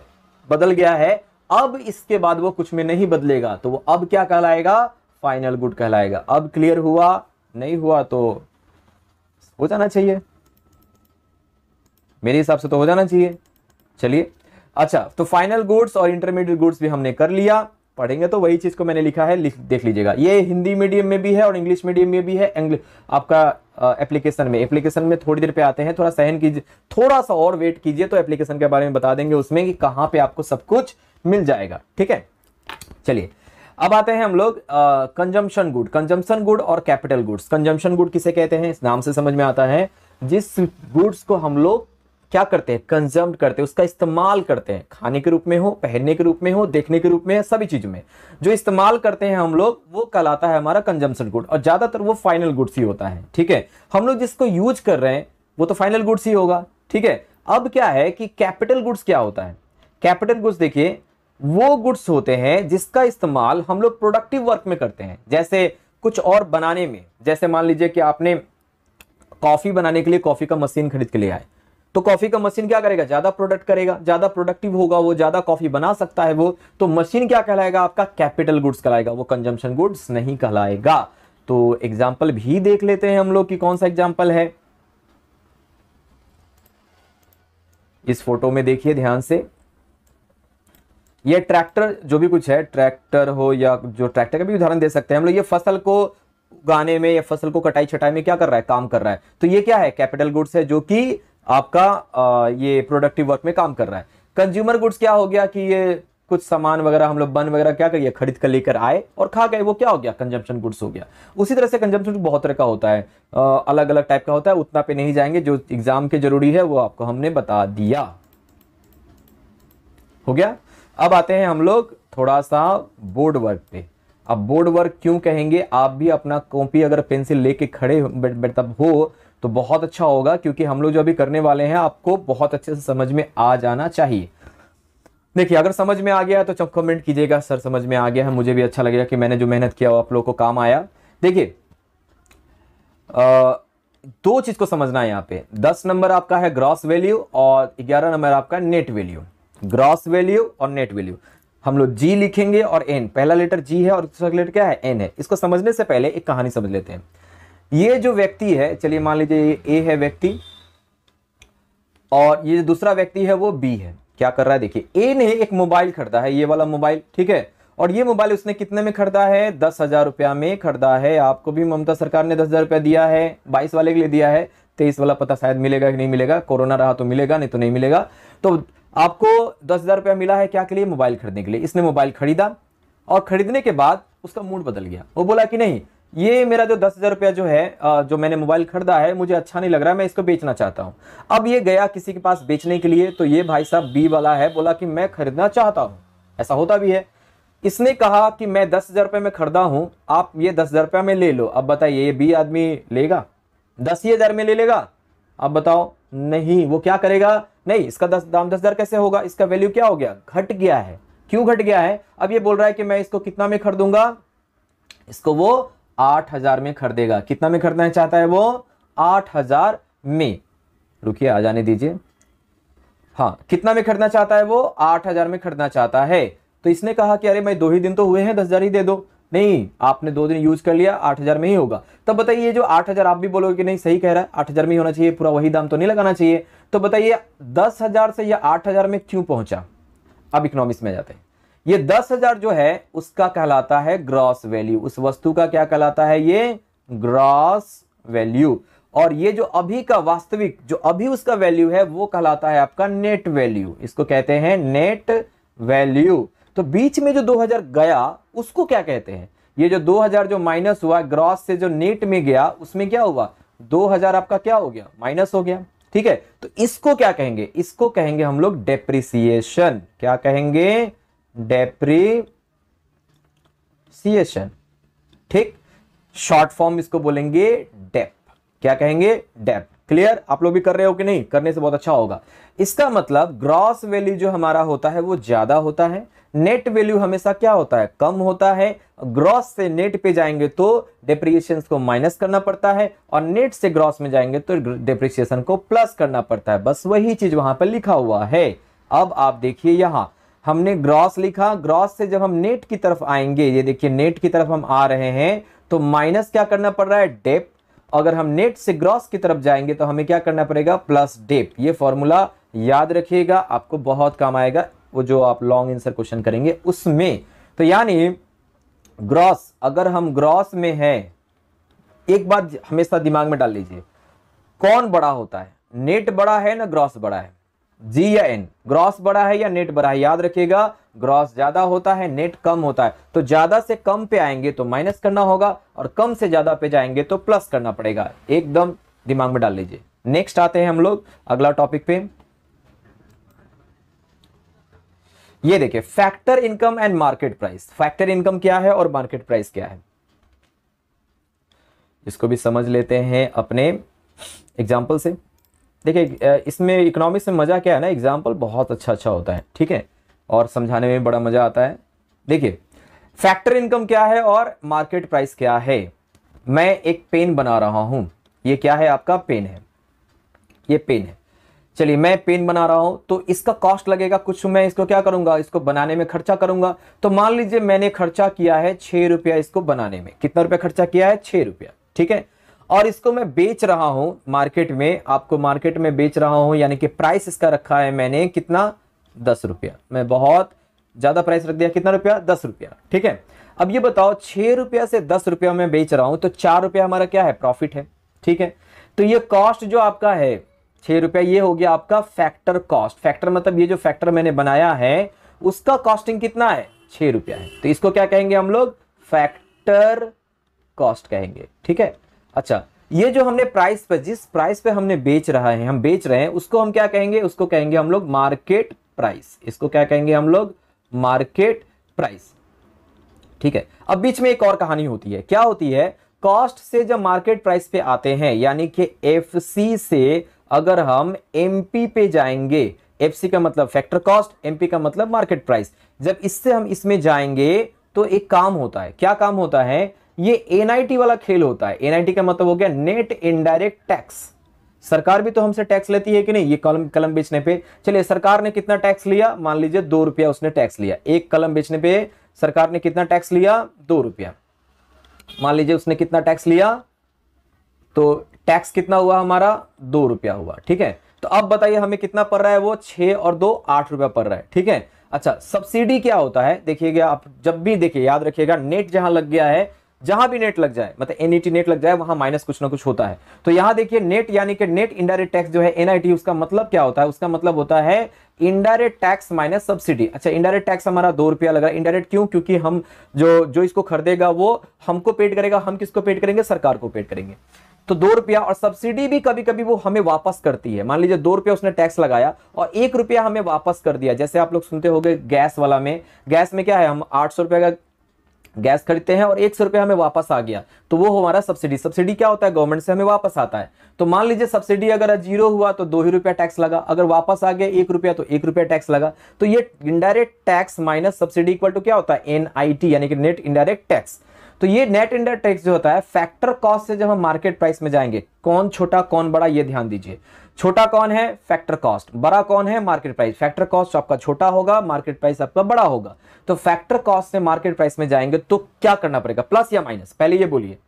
बदल गया है अब इसके बाद वो कुछ में नहीं बदलेगा तो वो अब क्या कहलाएगा फाइनल गुड कहलाएगा अब क्लियर हुआ नहीं हुआ तो हो जाना चाहिए मेरे हिसाब से तो हो जाना चाहिए चलिए अच्छा तो फाइनल गुड्स और इंटरमीडिएट गुड्स भी हमने कर लिया पढ़ेंगे तो वही चीज़ को मैंने लिखा है लिख देख लीजिएगा ये हिंदी मीडियम में भी है और इंग्लिश मीडियम में भी है आपका एप्लीकेशन में एप्लीकेशन में थोड़ी देर पे आते हैं थोड़ा सहन कीजिए थोड़ा सा और वेट कीजिए तो एप्लीकेशन के बारे में बता देंगे उसमें कि कहाँ पे आपको सब कुछ मिल जाएगा ठीक है चलिए अब आते हैं हम लोग कंजम्पशन गुड कंजम्पशन गुड और कैपिटल गुड्स कंजम्पशन गुड किसे कहते हैं इस नाम से समझ में आता है जिस गुड्स को हम लोग क्या करते हैं कंज्यूम करते हैं उसका इस्तेमाल करते हैं खाने के रूप में हो पहनने के रूप में हो देखने के रूप में है सभी चीज़ में जो इस्तेमाल करते हैं हम लोग वो कहलाता है हमारा कंजम्पन गुड और ज़्यादातर वो फाइनल गुड्स ही होता है ठीक है हम लोग जिसको यूज कर रहे हैं वो तो फाइनल गुड्स ही होगा ठीक है अब क्या है कि कैपिटल गुड्स क्या होता है कैपिटल गुड्स देखिए वो गुड्स होते हैं जिसका इस्तेमाल हम लोग प्रोडक्टिव वर्क में करते हैं जैसे कुछ और बनाने में जैसे मान लीजिए कि आपने कॉफ़ी बनाने के लिए कॉफ़ी का मशीन खरीद के लिए आए तो कॉफी का मशीन क्या करेगा ज्यादा प्रोडक्ट करेगा ज्यादा प्रोडक्टिव होगा वो ज्यादा कॉफी बना सकता है वो तो मशीन क्या कहलाएगा आपका कैपिटल गुड्स कहलाएगा वो कंजम्पशन गुड्स नहीं कहलाएगा तो एग्जाम्पल भी देख लेते हैं हम लोग की कौन सा एग्जाम्पल है इस फोटो में देखिए ध्यान से यह ट्रैक्टर जो भी कुछ है ट्रैक्टर हो या जो ट्रैक्टर का भी उदाहरण दे सकते हैं हम लोग ये फसल को उगाने में या फसल को कटाई छटाई में क्या कर रहा है काम कर रहा है तो ये क्या है कैपिटल गुड्स है जो कि आपका आ, ये प्रोडक्टिव वर्क में काम कर रहा है कंज्यूमर गुड्स क्या हो गया कि ये कुछ सामान वगैरह हम लोग बन वगैरह क्या करिए खरीद कर लेकर आए और खा गए वो क्या हो गया कंजम्पशन गुड्स हो गया उसी तरह से कंजम्पशन बहुत तरह का होता है अलग अलग टाइप का होता है उतना पे नहीं जाएंगे जो एग्जाम के जरूरी है वो आपको हमने बता दिया हो गया अब आते हैं हम लोग थोड़ा सा बोर्ड वर्क पे अब बोर्ड वर्क क्यों कहेंगे आप भी अपना कॉपी अगर पेंसिल लेके खड़े मतलब हो तो बहुत अच्छा होगा क्योंकि हम लोग जो अभी करने वाले हैं आपको बहुत अच्छे से समझ में आ जाना चाहिए देखिए अगर समझ में आ गया तो कमेंट कीजिएगा सर समझ में आ गया है मुझे भी अच्छा लगेगा कि मैंने जो मेहनत किया वो आप लोग को काम आया देखिए दो चीज़ को समझना है यहाँ पे दस नंबर आपका है ग्रॉस वैल्यू और ग्यारह नंबर आपका नेट वैल्यू ग्रॉस वैल्यू और नेट वैल्यू हम लोग जी लिखेंगे और एन पहला लेटर जी है और दूसरा लेटर क्या है एन है इसको समझने से पहले एक कहानी समझ लेते हैं ये जो व्यक्ति है चलिए मान लीजिए ये ए है व्यक्ति और ये जो दूसरा व्यक्ति है वो बी है क्या कर रहा है देखिए ए ने एक मोबाइल खरीदा है ये वाला मोबाइल ठीक है और ये मोबाइल उसने कितने में खरीदा है दस हजार रुपया में खरीदा है आपको भी ममता सरकार ने दस हजार रुपया दिया है बाईस वाले के लिए दिया है तेईस वाला पता शायद मिलेगा कि नहीं मिलेगा कोरोना रहा तो मिलेगा नहीं तो नहीं मिलेगा तो आपको दस हजार रुपया मिला है क्या के लिए मोबाइल खरीदने के लिए इसने मोबाइल खरीदा और खरीदने के बाद उसका मूड बदल गया वो बोला कि नहीं ये मेरा जो दस हज़ार रुपया जो है जो मैंने मोबाइल खरीदा है मुझे अच्छा नहीं लग रहा मैं इसको बेचना चाहता हूँ अब ये गया किसी के पास बेचने के लिए तो ये भाई साहब बी वाला है बोला कि मैं खरीदना चाहता हूँ ऐसा होता भी है इसने कहा कि मैं दस हज़ार रुपये में खरीदा हूँ आप ये दस हज़ार रुपया में ले लो अब बताइए ये बी आदमी लेगा दस ही हज़ार में ले लेगा अब बताओ नहीं वो क्या करेगा नहीं इसका दस दाम दस हज़ार कैसे होगा इसका वैल्यू क्या हो गया घट गया है क्यों घट गया है अब ये बोल रहा है कि मैं इसको कितना में खरीदूंगा इसको वो आठ हजार में खरीदेगा कितना में खरीदना चाहता है वो आठ हजार में रुकिए आ जाने दीजिए हाँ कितना में खरीदना चाहता है वो आठ हजार में खरीदना चाहता है तो इसने कहा कि अरे मैं दो ही दिन तो हुए हैं दस हजार ही दे दो नहीं आपने दो दिन यूज कर लिया आठ हजार में ही होगा तब बताइए जो आठ हजार आप भी बोलोगे कि नहीं सही कह रहा है आठ हजार में ही होना चाहिए पूरा वही दाम तो नहीं लगाना चाहिए तो बताइए दस हजार से या आठ हजार में क्यों पहुंचा अब इकोनॉमिक्स में जाते हैं ये दस हजार जो है उसका कहलाता है ग्रॉस वैल्यू उस वस्तु का क्या कहलाता है ये ग्रॉस वैल्यू और ये जो अभी का वास्तविक जो अभी उसका वैल्यू है वो कहलाता है आपका नेट वैल्यू इसको कहते हैं नेट वैल्यू तो बीच में जो 2000 गया उसको क्या कहते हैं ये जो 2000 जो माइनस हुआ ग्रॉस से जो नेट में गया उसमें क्या हुआ 2000 आपका क्या हो गया माइनस हो गया ठीक है तो इसको क्या कहेंगे इसको कहेंगे हम लोग डेप्रिसिएशन क्या कहेंगे डेप्रीसिएशन ठीक शॉर्ट फॉर्म इसको बोलेंगे डेप क्या कहेंगे डेप क्लियर आप लोग भी कर रहे हो कि नहीं करने से बहुत अच्छा होगा इसका मतलब ग्रॉस वैल्यू जो हमारा होता है वो ज्यादा होता है नेट वैल्यू हमेशा क्या होता है कम होता है ग्रॉस से नेट पे जाएंगे तो डिप्रिसिएशन को माइनस करना पड़ता है और नेट से ग्रॉस में जाएंगे तो डिप्रिसिएशन को प्लस करना पड़ता है बस वही चीज वहां पर लिखा हुआ है अब आप देखिए यहां हमने ग्रॉस लिखा ग्रॉस से जब हम नेट की तरफ आएंगे ये देखिए नेट की तरफ हम आ रहे हैं तो माइनस क्या करना पड़ रहा है डेप अगर हम नेट से ग्रॉस की तरफ जाएंगे तो हमें क्या करना पड़ेगा प्लस डेप ये फॉर्मूला याद रखिएगा आपको बहुत काम आएगा वो जो आप लॉन्ग आंसर क्वेश्चन करेंगे उसमें तो यानी ग्रॉस अगर हम ग्रॉस में हैं एक बात हमेशा दिमाग में डाल लीजिए कौन बड़ा होता है नेट बड़ा है ना ग्रॉस बड़ा है जी या एन ग्रॉस बड़ा है या नेट बड़ा है याद रखिएगा ग्रॉस ज्यादा होता है नेट कम होता है तो ज्यादा से कम पे आएंगे तो माइनस करना होगा और कम से ज्यादा पे जाएंगे तो प्लस करना पड़ेगा एकदम दिमाग में डाल लीजिए नेक्स्ट आते हैं हम लोग अगला टॉपिक पे ये देखिए factor income and market price factor income क्या है और मार्केट प्राइस क्या है इसको भी समझ लेते हैं अपने एग्जाम्पल से देखिए इसमें इकोनॉमिक्स में मज़ा क्या है ना एग्जाम्पल बहुत अच्छा अच्छा होता है ठीक है और समझाने में बड़ा मज़ा आता है देखिए फैक्टर इनकम क्या है और मार्केट प्राइस क्या है मैं एक पेन बना रहा हूं ये क्या है आपका पेन है ये पेन है चलिए मैं पेन बना रहा हूं तो इसका कॉस्ट लगेगा कुछ तो मैं इसको क्या करूंगा इसको बनाने में खर्चा करूंगा तो मान लीजिए मैंने खर्चा किया है छह रुपया इसको बनाने में कितना रुपया खर्चा किया है छह रुपया ठीक है और इसको मैं बेच रहा हूं मार्केट में आपको मार्केट में बेच रहा हूं यानी कि प्राइस इसका रखा है मैंने कितना दस रुपया मैं बहुत ज़्यादा प्राइस रख दिया कितना रुपया दस रुपया ठीक है अब ये बताओ छह रुपया से दस रुपया मैं बेच रहा हूं तो चार रुपया हमारा क्या है प्रॉफिट है ठीक है तो ये कॉस्ट जो आपका है छः रुपया ये हो गया आपका फैक्टर कॉस्ट फैक्टर मतलब ये जो फैक्टर मैंने बनाया है उसका कॉस्टिंग कितना है छह रुपया है तो इसको क्या कहेंगे हम लोग फैक्टर कॉस्ट कहेंगे ठीक है अच्छा ये जो हमने प्राइस पर जिस प्राइस पे हमने बेच रहा है हम बेच रहे हैं उसको हम क्या कहेंगे उसको कहेंगे हम लोग मार्केट प्राइस इसको क्या कहेंगे हम लोग मार्केट प्राइस ठीक है अब बीच में एक और कहानी होती है क्या होती है कॉस्ट से जब मार्केट प्राइस पे आते हैं यानी कि एफ से अगर हम एम पे जाएंगे एफ का मतलब फैक्टर कॉस्ट एम का मतलब मार्केट प्राइस जब इससे हम इसमें जाएंगे तो एक काम होता है क्या काम होता है ये एनआईटी वाला खेल होता है एनआईटी का मतलब हो गया नेट इनडायरेक्ट टैक्स सरकार भी तो हमसे टैक्स लेती है कि नहीं ये कलम कलम बेचने पे चलिए सरकार ने कितना टैक्स लिया मान लीजिए दो रुपया उसने टैक्स लिया एक कलम बेचने पे सरकार ने कितना टैक्स लिया दो रुपया मान लीजिए उसने कितना टैक्स लिया तो टैक्स कितना हुआ हमारा दो रुपया हुआ ठीक है तो अब बताइए हमें कितना पड़ रहा है वो छह और दो आठ रुपया पड़ रहा है ठीक है अच्छा सब्सिडी क्या होता है देखिएगा आप जब भी देखिए याद रखिएगा नेट जहां लग गया है जहां भी नेट लग जाए मतलब एनईटी नेट e लग जाए वहां माइनस कुछ ना कुछ होता है तो यहां देखिए नेट यानी कि नेट इंडायरेक्ट टैक्स जो है एनआईटी उसका मतलब क्या होता है उसका मतलब होता है इंडायरेक्ट टैक्स माइनस सब्सिडी अच्छा इंडायरेक्ट टैक्स हमारा दो रुपया लग रहा है इंडायरेक्ट क्यों क्योंकि हम जो जो इसको खरीदेगा वो हमको पेड करेगा हम किसको पेड करेंगे सरकार को पेड करेंगे तो दो रुपया और सब्सिडी भी कभी कभी वो हमें वापस करती है मान लीजिए दो रुपया उसने टैक्स लगाया और एक रुपया हमें वापस कर दिया जैसे आप लोग सुनते हो गए गैस वाला में गैस में क्या है हम आठ सौ रुपया का गैस खरीदते हैं और एक सौ रुपया हमें वापस आ गया तो वो हमारा सब्सिडी सब्सिडी क्या होता है गवर्नमेंट से हमें वापस आता है तो मान लीजिए सब्सिडी अगर जीरो हुआ तो दो ही रुपया टैक्स लगा अगर वापस आ गया एक रुपया तो एक रुपया टैक्स लगा तो ये indirect tax minus subsidy equal to क्या होता है एन यानी कि नेट इनडायरेक्ट टैक्स तो ये नेट इंडर टैक्स जो होता है फैक्टर कॉस्ट से जब हम मार्केट प्राइस में जाएंगे कौन छोटा कौन बड़ा ये ध्यान दीजिए छोटा कौन है फैक्टर कॉस्ट बड़ा कौन है मार्केट प्राइस फैक्टर कॉस्ट आपका छोटा होगा मार्केट प्राइस आपका बड़ा होगा तो फैक्टर कॉस्ट से मार्केट प्राइस में जाएंगे तो क्या करना पड़ेगा प्लस या माइनस पहले ये बोलिए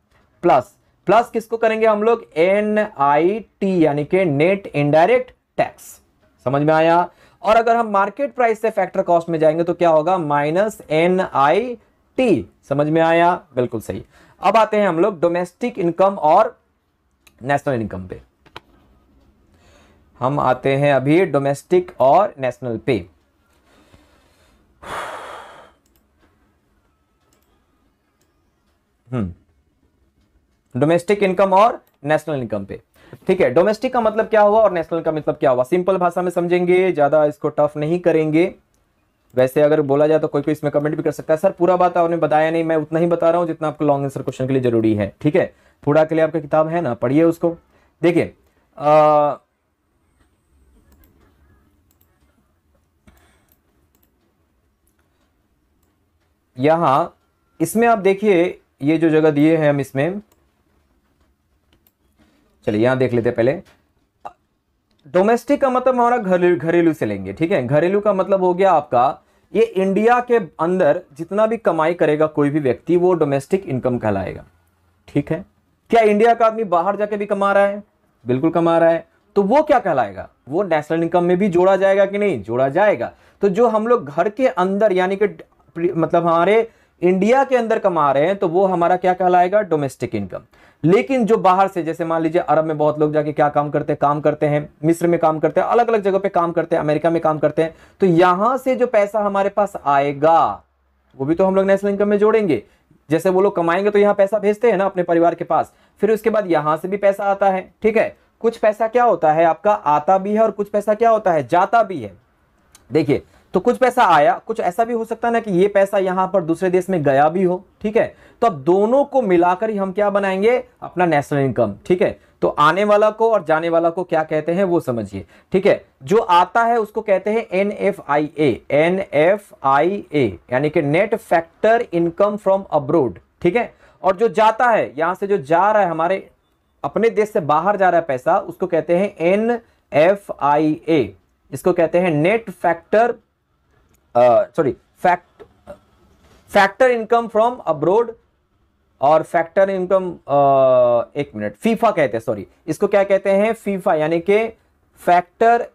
प्लस प्लस किसको करेंगे हम लोग एन आई टी यानी कि नेट इनडायरेक्ट टैक्स समझ में आया और अगर हम मार्केट प्राइस से फैक्टर कॉस्ट में जाएंगे तो क्या होगा माइनस एन आई टी समझ में आया बिल्कुल सही अब आते हैं हम लोग डोमेस्टिक इनकम और नेशनल इनकम पे हम आते हैं अभी डोमेस्टिक और नेशनल पे डोमेस्टिक इनकम और नेशनल इनकम पे ठीक है डोमेस्टिक का मतलब क्या हुआ और नेशनल का मतलब क्या हुआ सिंपल भाषा में समझेंगे ज़्यादा इसको टफ नहीं करेंगे वैसे अगर बोला जाए तो कोई कोई इसमें कमेंट भी कर सकता है सर पूरा बात आपने बताया नहीं मैं उतना ही बता रहा हूं जितना आपको लॉन्ग आंसर क्वेश्चन के लिए जरूरी है ठीक है पूरा के लिए आपका किताब है ना पढ़िए उसको देखिए यहाँ इसमें आप देखिए ये जो जगह दिए हैं हम इसमें चलिए यहाँ देख लेते पहले डोमेस्टिक का मतलब हमारा घरेलू घरेलू से लेंगे ठीक है घरेलू का मतलब हो गया आपका ये इंडिया के अंदर जितना भी कमाई करेगा कोई भी व्यक्ति वो डोमेस्टिक इनकम कहलाएगा ठीक है क्या इंडिया का आदमी बाहर जाके भी कमा रहा है बिल्कुल कमा रहा है तो वो क्या कहलाएगा वो नेशनल इनकम में भी जोड़ा जाएगा कि नहीं जोड़ा जाएगा तो जो हम लोग घर के अंदर यानी कि मतलब हमारे इंडिया के अंदर कमा रहे हैं तो वो हमारा क्या कहलाएगा डोमेस्टिक इनकम लेकिन जो बाहर से जैसे मान लीजिए अरब में बहुत लोग जाके क्या काम करते हैं काम करते हैं मिस्र में काम करते हैं अलग अलग जगह पे काम करते हैं अमेरिका में काम करते हैं तो यहां से जो पैसा हमारे पास आएगा वो भी तो हम लोग नेशनल इनकम में जोड़ेंगे जैसे वो लोग कमाएंगे तो यहाँ पैसा भेजते हैं ना अपने परिवार के पास फिर उसके बाद यहां से भी पैसा आता है ठीक है कुछ पैसा क्या होता है आपका आता भी है और कुछ पैसा क्या होता है जाता भी है देखिए तो कुछ पैसा आया कुछ ऐसा भी हो सकता ना कि ये पैसा यहां पर दूसरे देश में गया भी हो ठीक है तो अब दोनों को मिलाकर ही हम क्या बनाएंगे अपना नेशनल इनकम ठीक है तो आने वाला को और जाने वाला को क्या कहते हैं वो समझिए ठीक है जो आता है उसको कहते हैं N F I A N F I A यानी कि net factor income from abroad ठीक है और जो जाता है यहां से जो जा रहा है हमारे अपने देश से बाहर जा रहा है पैसा उसको कहते हैं एन एफ आई ए इसको कहते हैं net factor sorry uh, sorry fact factor income from abroad और फैक्टर इनकम uh, एक मिनट फीफा कहते हैं सॉरी इसको क्या कहते हैं फीफा यानी कि फैक्टर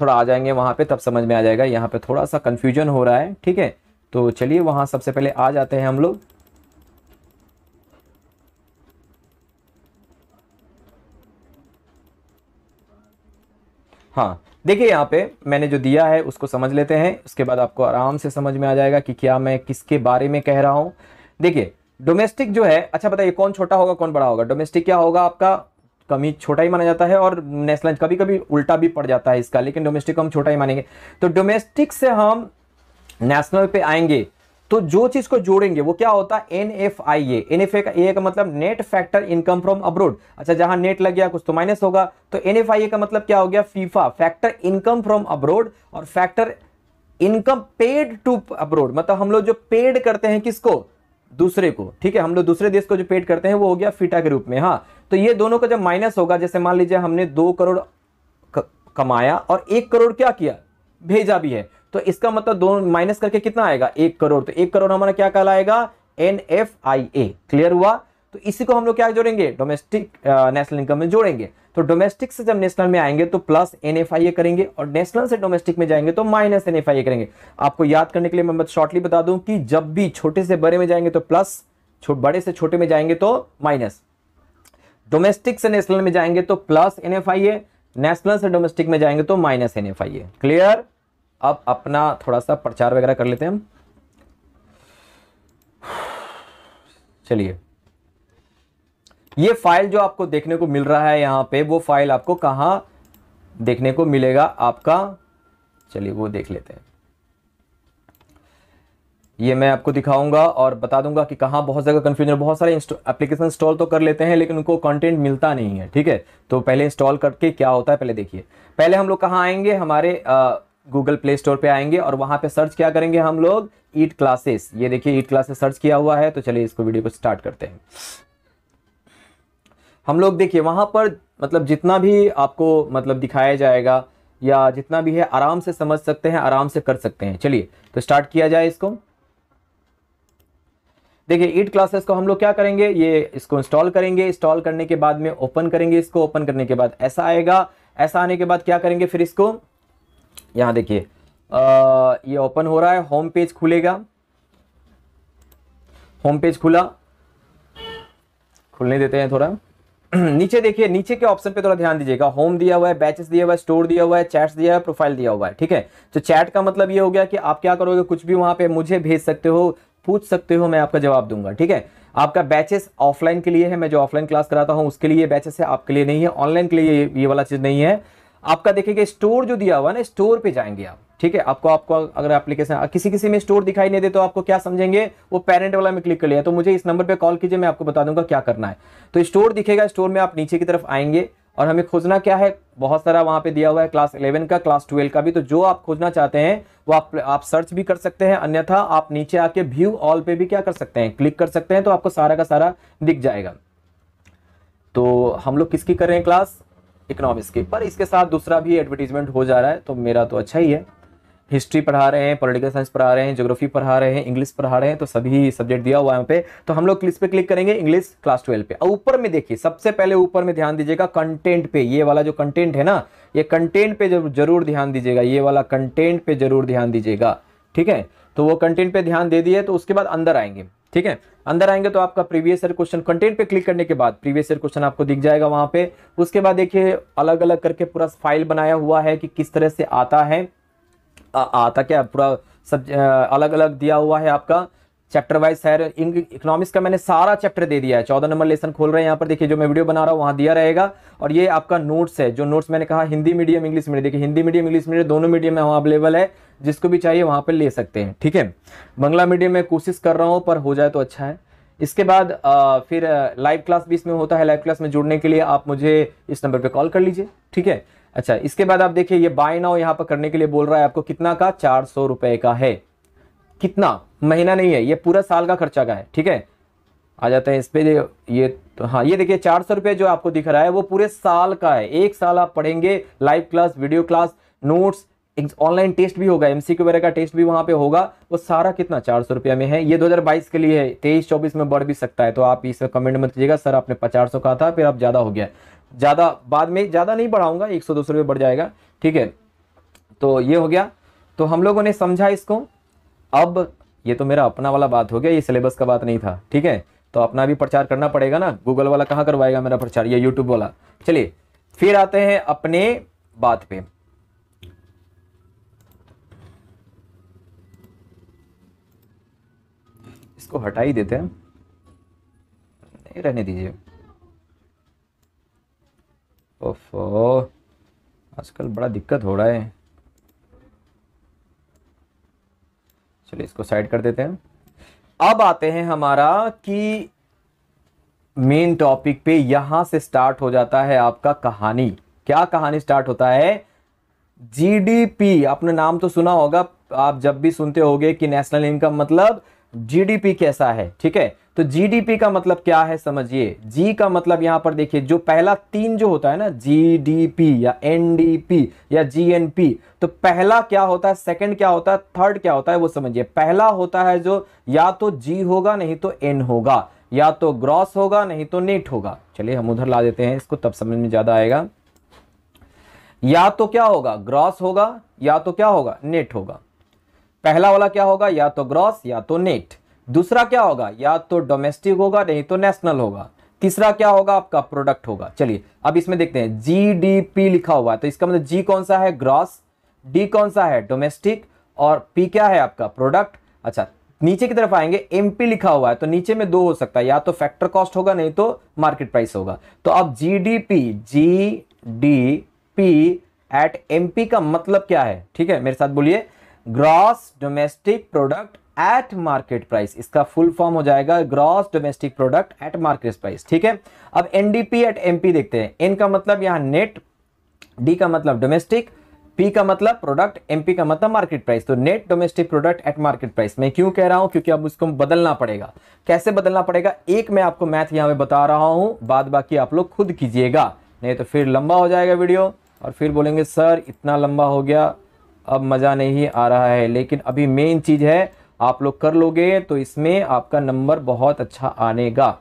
थोड़ा आ जाएंगे वहां पे तब समझ में आ जाएगा यहां पे थोड़ा सा कंफ्यूजन हो रहा है ठीक है तो चलिए वहां सबसे पहले आ जाते हैं हम लोग हाँ देखिए यहाँ पे मैंने जो दिया है उसको समझ लेते हैं उसके बाद आपको आराम से समझ में आ जाएगा कि क्या मैं किसके बारे में कह रहा हूँ देखिए डोमेस्टिक जो है अच्छा बताइए कौन छोटा होगा कौन बड़ा होगा डोमेस्टिक क्या होगा आपका कमी छोटा ही माना जाता है और नेशनल कभी कभी उल्टा भी पड़ जाता है इसका लेकिन डोमेस्टिक हम छोटा ही मानेंगे तो डोमेस्टिक से हम नेशनल पे आएंगे तो जो चीज को जोड़ेंगे वो क्या होता है N F I N F A का मतलब net factor income from abroad अच्छा जहां नेट लग गया कुछ तो माइनस होगा तो एन एफ आई का मतलब क्या हो गया FIFA factor income from abroad और factor income paid to abroad मतलब हम लोग जो पेड करते हैं किसको दूसरे को ठीक है हम लोग दूसरे देश को जो पेड करते हैं वो हो गया फीटा के रूप में हाँ तो ये दोनों का जब माइनस होगा जैसे मान लीजिए हमने दो करोड़ कमाया और एक करोड़ क्या किया भेजा भी है तो इसका मतलब दोनों माइनस करके कितना आएगा एक करोड़ तो एक करोड़ हमारा क्या कहलाएगा N F I A clear हुआ तो इसी को हम लोग क्या जोड़ेंगे डोमेस्टिक नेशनल इनकम में जोड़ेंगे तो डोमेस्टिक से जब नेशनल में आएंगे तो plus N F I A करेंगे और नेशनल से डोमेस्टिक में जाएंगे तो minus N F I A करेंगे आपको याद करने के लिए मैं शॉर्टली बता दूं कि जब भी छोटे से बड़े में जाएंगे तो प्लस बड़े से छोटे में जाएंगे तो माइनस डोमेस्टिक से नेशनल में जाएंगे तो plus N F I A national से डोमेस्टिक में जाएंगे तो minus N F I A clear अब अपना थोड़ा सा प्रचार वगैरह कर लेते हैं हम चलिए ये फाइल जो आपको देखने को मिल रहा है यहां पे वो फाइल आपको कहां देखने को मिलेगा आपका चलिए वो देख लेते हैं ये मैं आपको दिखाऊंगा और बता दूंगा कि कहाँ बहुत जगह कंफ्यूजन बहुत सारे एप्लीकेशन इंस्टॉल तो कर लेते हैं लेकिन उनको कंटेंट मिलता नहीं है ठीक है तो पहले इंस्टॉल करके क्या होता है पहले देखिए पहले हम लोग कहाँ आएंगे हमारे आ, गूगल प्ले स्टोर पे आएंगे और वहां पे सर्च क्या करेंगे हम लोग ईट क्लासेस ये देखिए ईट क्लासेस सर्च किया हुआ है तो चलिए इसको वीडियो को स्टार्ट करते हैं हम लोग देखिए वहां पर मतलब जितना भी आपको मतलब दिखाया जाएगा या जितना भी है आराम से समझ सकते हैं आराम से कर सकते हैं चलिए तो स्टार्ट किया जाए इसको देखिए ईट क्लासेस को हम लोग क्या करेंगे ये इसको इंस्टॉल करेंगे इंस्टॉल करने के बाद में ओपन करेंगे इसको ओपन करने के बाद ऐसा आएगा ऐसा आने के बाद क्या करेंगे फिर इसको यहाँ देखिए ये ओपन हो रहा है होम पेज खुलेगा होम पेज खुला खुलने देते हैं थोड़ा नीचे देखिए नीचे के ऑप्शन पे थोड़ा ध्यान दीजिएगा होम दिया हुआ है बैचेस दिया हुआ है स्टोर दिया हुआ है चैट्स दिया हुआ है प्रोफाइल दिया हुआ है ठीक है तो चैट का मतलब ये हो गया कि आप क्या करोगे कुछ भी वहां पे मुझे भेज सकते हो पूछ सकते हो मैं आपका जवाब दूंगा ठीक है आपका बैचेस ऑफलाइन के लिए है मैं जो ऑफलाइन क्लास कराता हूँ उसके लिए बैचेस है आपके लिए नहीं है ऑनलाइन के लिए ये वाला चीज़ नहीं है आपका देखेंगे स्टोर जो दिया हुआ ना स्टोर पे जाएंगे आप ठीक है आपको आपको अगर एप्लीकेशन किसी किसी में स्टोर दिखाई नहीं दे तो आपको क्या समझेंगे वो पेरेंट वाला में क्लिक कर लिया तो मुझे इस नंबर पे कॉल कीजिए मैं आपको बता दूंगा क्या करना है तो स्टोर दिखेगा स्टोर में आप नीचे की तरफ आएंगे और हमें खोजना क्या है बहुत सारा वहां पे दिया हुआ है क्लास 11 का क्लास 12 का भी तो जो आप खोजना चाहते हैं वो आप आप सर्च भी कर सकते हैं अन्यथा आप नीचे आके व्यू ऑल पे भी क्या कर सकते हैं क्लिक कर सकते हैं तो आपको सारा का सारा दिख जाएगा तो हम लोग किसकी कर रहे हैं क्लास इकोनॉमिक्स के पर इसके साथ दूसरा भी एडवर्टीजमेंट हो जा रहा है तो मेरा तो अच्छा ही है हिस्ट्री पढ़ा रहे हैं पॉलिटिकल साइंस पढ़ा रहे हैं ज्योग्राफी पढ़ा रहे हैं इंग्लिश पढ़ा रहे हैं तो सभी सब्जेक्ट दिया हुआ है यहाँ पे तो हम लोग क्लिस पे क्लिक करेंगे इंग्लिश क्लास ट्वेल्व पे और ऊपर में देखिए सबसे पहले ऊपर में ध्यान दीजिएगा कंटेंट पे ये वाला जो कंटेंट है ना ये कंटेंट पे जरूर ध्यान दीजिएगा ये वाला कंटेंट पे जरूर ध्यान दीजिएगा ठीक है तो वो कंटेंट पे ध्यान दे दिए तो उसके बाद अंदर आएंगे ठीक है अंदर आएंगे तो आपका प्रीवियस ईयर क्वेश्चन कंटेंट पे क्लिक करने के बाद प्रीवियस ईयर क्वेश्चन आपको दिख जाएगा वहां पे उसके बाद देखिए अलग अलग करके पूरा फाइल बनाया हुआ है कि किस तरह से आता है आ, आता क्या पूरा सब अलग अलग दिया हुआ है आपका चैप्टर वाइज सर इकोनॉमिक्स का मैंने सारा चैप्टर दे दिया है चौदह नंबर लेसन खोल रहे हैं यहाँ पर देखिए जो मैं वीडियो बना रहा हूँ वहाँ दिया रहेगा और ये आपका नोट्स है जो नोट्स मैंने कहा हिंदी मीडियम इंग्लिश मीडियम देखिए हिंदी मीडियम इंग्लिश मीडियम दोनों मीडियम में वहाँ अवेलेबल है जिसको भी चाहिए वहाँ पर ले सकते हैं ठीक है बंगला मीडियम में कोशिश कर रहा हूँ पर हो जाए तो अच्छा है इसके बाद आ, फिर लाइव क्लास भी इसमें होता है लाइव क्लास में जुड़ने के लिए आप मुझे इस नंबर पर कॉल कर लीजिए ठीक है अच्छा इसके बाद आप देखिए ये बाय नाउ यहाँ पर करने के लिए बोल रहा है आपको कितना का चार सौ रुपये का है कितना महीना नहीं है ये पूरा साल का खर्चा का है ठीक है आ जाते हैं इस पर ये तो हाँ ये देखिए चार सौ रुपये जो आपको दिख रहा है वो पूरे साल का है एक साल आप पढ़ेंगे live class video class notes online test भी होगा एमसीक्यू वगैरह का टेस्ट भी वहाँ पे होगा वो सारा कितना चार सौ रुपया में है ये 2022 के लिए है तेईस चौबीस में बढ़ भी सकता है तो आप इस कमेंट में कीजिएगा सर आपने पचास सौ कहा था फिर आप ज़्यादा हो गया ज़्यादा बाद में ज़्यादा नहीं बढ़ाऊंगा एक सौ दो सौ रुपये बढ़ जाएगा ठीक है तो ये हो गया तो हम लोगों ने समझा इसको अब ये तो मेरा अपना वाला बात हो गया ये सिलेबस का बात नहीं था ठीक है तो अपना भी प्रचार करना पड़ेगा ना गूगल वाला कहाँ करवाएगा मेरा प्रचार या यूट्यूब वाला चलिए फिर आते हैं अपने बात पे इसको हटा ही देते हैं नहीं रहने दीजिए ओफो आजकल बड़ा दिक्कत हो रहा है चलिए इसको साइड कर देते हैं अब आते हैं हमारा कि मेन टॉपिक पे यहां से स्टार्ट हो जाता है आपका कहानी क्या कहानी स्टार्ट होता है जीडीपी आपने नाम तो सुना होगा आप जब भी सुनते होगे कि नेशनल इनकम मतलब जीडीपी कैसा है ठीक है तो जीडीपी का मतलब क्या है समझिए जी का मतलब यहां पर देखिए जो पहला तीन जो होता है ना जीडीपी या एनडीपी या जीएनपी तो पहला क्या होता है सेकंड क्या होता है थर्ड क्या होता है वो समझिए पहला होता है जो या तो जी होगा नहीं तो एन होगा या तो ग्रॉस होगा नहीं तो नेट होगा चलिए हम उधर ला देते हैं इसको तब समझ में ज्यादा आएगा या तो क्या होगा ग्रॉस होगा या तो क्या होगा नेट होगा पहला वाला क्या होगा या तो ग्रॉस या तो नेट दूसरा क्या होगा या तो डोमेस्टिक होगा नहीं तो नेशनल होगा तीसरा क्या होगा आपका प्रोडक्ट होगा चलिए अब इसमें देखते हैं जीडीपी लिखा हुआ है तो इसका मतलब जी कौन सा है ग्रॉस डी कौन सा है डोमेस्टिक और पी क्या है आपका प्रोडक्ट अच्छा नीचे की तरफ आएंगे एमपी लिखा हुआ है तो नीचे में दो हो सकता है या तो फैक्टर कॉस्ट होगा नहीं तो मार्केट प्राइस होगा तो अब डी पी एट एमपी का मतलब क्या है ठीक है मेरे साथ बोलिए gross domestic product at market price इसका फुल फॉर्म हो जाएगा gross domestic product at market price ठीक है अब एनडीपी एट एमपी देखते हैं एन का मतलब यहां नेट डी का मतलब डोमेस्टिक पी का मतलब प्रोडक्ट एमपी का मतलब मार्केट प्राइस तो net domestic product at market price मैं क्यों कह रहा हूं क्योंकि अब उसको बदलना पड़ेगा कैसे बदलना पड़ेगा एक मैं आपको मैथ यहां पर बता रहा हूं बाद बाकी आप लोग खुद कीजिएगा नहीं तो फिर लंबा हो जाएगा वीडियो और फिर बोलेंगे सर इतना लंबा हो गया अब मज़ा नहीं आ रहा है लेकिन अभी मेन चीज़ है आप लोग कर लोगे तो इसमें आपका नंबर बहुत अच्छा आनेगा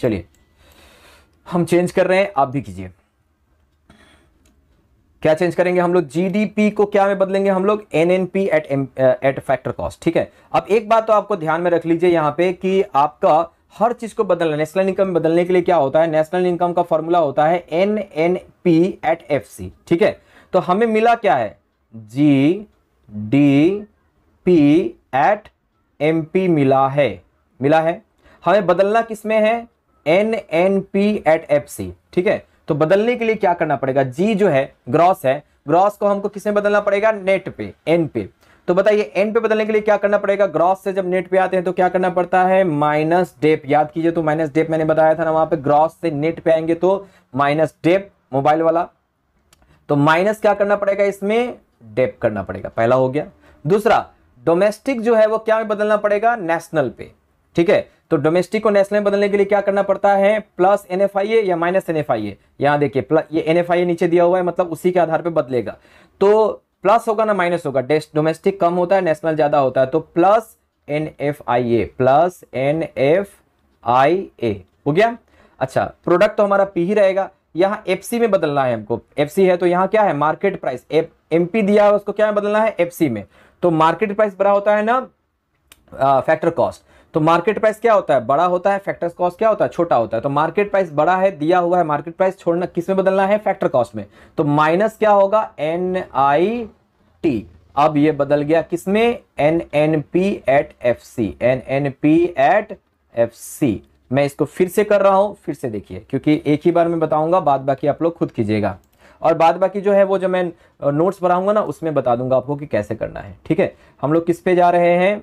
चलिए हम चेंज कर रहे हैं आप भी कीजिए क्या चेंज करेंगे हम लोग जीडीपी को क्या में बदलेंगे हम लोग NNP at at factor cost ठीक है अब एक बात तो आपको ध्यान में रख लीजिए यहां पे कि आपका हर चीज को बदलना नेशनल इनकम बदलने के लिए क्या होता है नेशनल इनकम का फॉर्मूला होता है N N P at F C ठीक है तो हमें मिला क्या है G D P at M P मिला है मिला है हमें बदलना किस में है N N P at F C ठीक है तो बदलने के लिए क्या करना पड़ेगा जी जो है ग्रॉस है ग्रॉस को हमको किस में बदलना पड़ेगा नेट पे एन पे तो बताइए एन पे बदलने के लिए क्या करना पड़ेगा ग्रॉस से जब नेट पे आते हैं तो क्या करना पड़ता है माइनस डेप याद कीजिए तो माइनस डेप मैंने बताया था ना वहां पे ग्रॉस से नेट पे आएंगे तो माइनस डेप मोबाइल वाला तो माइनस क्या करना पड़ेगा इसमें डेप करना पड़ेगा पहला हो गया दूसरा डोमेस्टिक जो है वो क्या में बदलना पड़ेगा नेशनल पे ठीक है तो डोमेस्टिक को नेशनल में बदलने के लिए क्या करना पड़ता है plus N F I A या minus N F I A देखिए प्लस ये एन एफ आई ए नीचे दिया हुआ है मतलब उसी के आधार पर बदलेगा तो प्लस होगा ना माइनस होगा डोमेस्टिक कम होता है नेशनल ज़्यादा होता है तो plus N F I A plus N F I A हो गया अच्छा प्रोडक्ट तो हमारा पी ही रहेगा यहाँ एफ में बदलना है हमको एफ है तो यहाँ क्या है मार्केट प्राइस एम दिया उसको क्या है बदलना है एफ में तो मार्केट प्राइस बड़ा होता है ना फैक्टर कॉस्ट तो मार्केट प्राइस क्या होता है बड़ा होता है फैक्टर कॉस्ट क्या होता है छोटा होता है तो मार्केट प्राइस बड़ा है दिया हुआ है मार्केट प्राइस छोड़ना किस में बदलना है फैक्टर कॉस्ट में तो माइनस क्या होगा एन आई टी अब ये बदल गया किसमें N N P at F C N N P at F C मैं इसको फिर से कर रहा हूं फिर से देखिए क्योंकि एक ही बार मैं बताऊंगा बाद बाकी आप लोग खुद कीजिएगा और बाद बाकी जो है वो जो मैं नोट्स बनाऊंगा ना उसमें बता दूंगा आपको कि कैसे करना है ठीक है हम लोग किस पे जा रहे हैं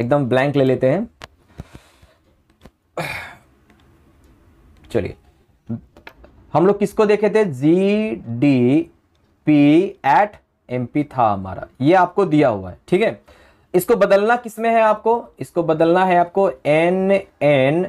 एकदम ब्लैंक ले लेते हैं चलिए हम लोग किसको देखे थे G D P at M P था हमारा ये आपको दिया हुआ है ठीक है इसको बदलना किसमें है आपको इसको बदलना है आपको N N